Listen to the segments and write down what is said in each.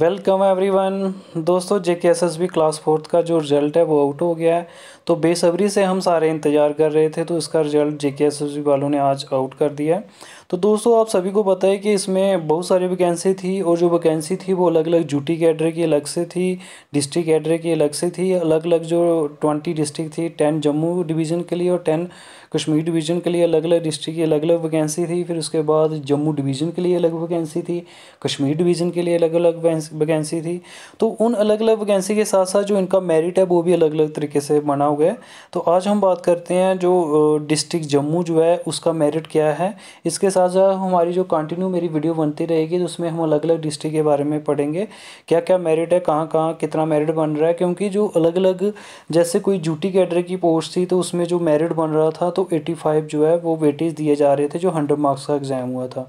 welcome everyone दोस्तों J K S S B class fourth का जो रिज़ल्ट है वो आउट हो गया है तो बेसब्री से हम सारे इंतज़ार कर रहे थे तो इसका रिज़ल्ट जे के एस एस बी वालों ने आज आउट कर दिया है तो दोस्तों आप सभी को पता है कि इसमें बहुत सारी वैकेंसी थी और जो वैकेंसी थी वो अलग अलग जूटी कैडरे की अलग से थी डिस्ट्रिक्ट कैडरे की अलग से थी अलग अलग जो ट्वेंटी डिस्ट्रिक्ट थी टेन जम्मू डिवीज़न के लिए और टेन कश्मीर डिवीज़न के लिए अलग अलग डिस्ट्रिक्ट की अलग अलग वैकेंसी थी फिर उसके बाद जम्मू डिवीज़न के लिए अलग वैकेंसी थी कश्मीर डिवीज़न के लिए अलग अलग वैकेंसी थी तो उन अलग अलग वैकेंसी के साथ साथ जो इनका मेरिट है वो भी अलग अलग तरीके से बना हुआ है तो आज हम बात करते हैं जो डिस्ट्रिक्ट जम्मू जो है उसका मेरिट क्या है इसके साथ साथ हमारी जो कंटिन्यू मेरी वीडियो बनती रहेगी तो उसमें हम अलग अलग डिस्ट्रिक्ट के बारे में पढ़ेंगे क्या क्या मेरिट है कहाँ कहाँ कितना मेरिट बन रहा है क्योंकि जो अलग अलग जैसे कोई जूटी कैडर की पोस्ट थी तो उसमें जो मेरिट बन रहा था तो एटी जो है वो वेटेज दिए जा रहे थे जो हंड्रेड मार्क्स का एग्ज़ाम हुआ था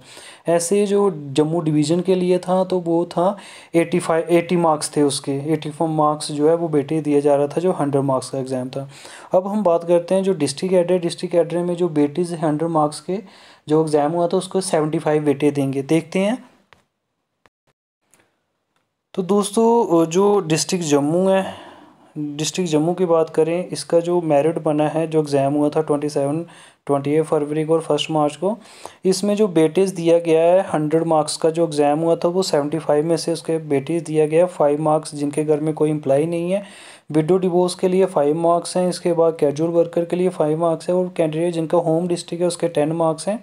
ऐसे जो जम्मू डिवीज़न के लिए था तो वो था एटी फाइव एटी मार्क्स थे उसके एटी फोर मार्क्स जो है वो बेटे दिया जा रहा था जो हंड्रेड मार्क्स का एग्ज़ाम था अब हम बात करते हैं जो डिस्ट्रिक्ट एडर डिस्ट्रिक्ट एडर में जो बेटीज़ हंड्रेड मार्क्स के जो एग्ज़ाम हुआ था उसको सेवेंटी फाइव बेटे देंगे देखते हैं तो दोस्तों जो डिस्ट्रिक्ट जम्मू है डिस्ट्रिक्ट जम्मू की बात करें इसका जो मेरिट बना है जो एग्ज़ाम हुआ था ट्वेंटी सेवन ट्वेंटी एट फरवरी को और फर्स्ट मार्च को इसमें जो बेटेज दिया गया है हंड्रेड मार्क्स का जो एग्ज़ाम हुआ था वो सेवेंटी फाइव में से उसके बेटेज दिया गया है फाइव मार्क्स जिनके घर में कोई इम्प्लाई नहीं है विडो डिवोर्स के लिए फाइव मार्क्स हैं इसके बाद कैजुअल वर्कर के लिए फाइव मार्क्स है और कैंडिडेट जिनका होम डिस्ट्रिक्ट है उसके टेन मार्क्स हैं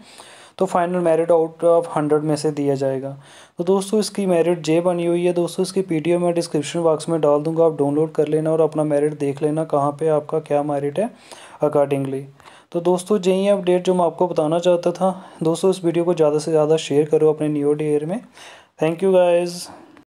तो final merit out of hundred में से दिया जाएगा तो दोस्तों इसकी मेरिट जे बनी हुई है दोस्तों इसकी पीडीएफ मैं डिस्क्रिप्शन बॉक्स में डाल दूंगा आप डाउनलोड कर लेना और अपना मेरिट देख लेना कहाँ पर आपका क्या मेरिट है अकॉर्डिंगली तो दोस्तों यही अपडेट जो मैं आपको बताना चाहता था दोस्तों इस वीडियो को ज़्यादा से ज़्यादा शेयर करो अपने न्यू डेयर में थैंक यू गाइज़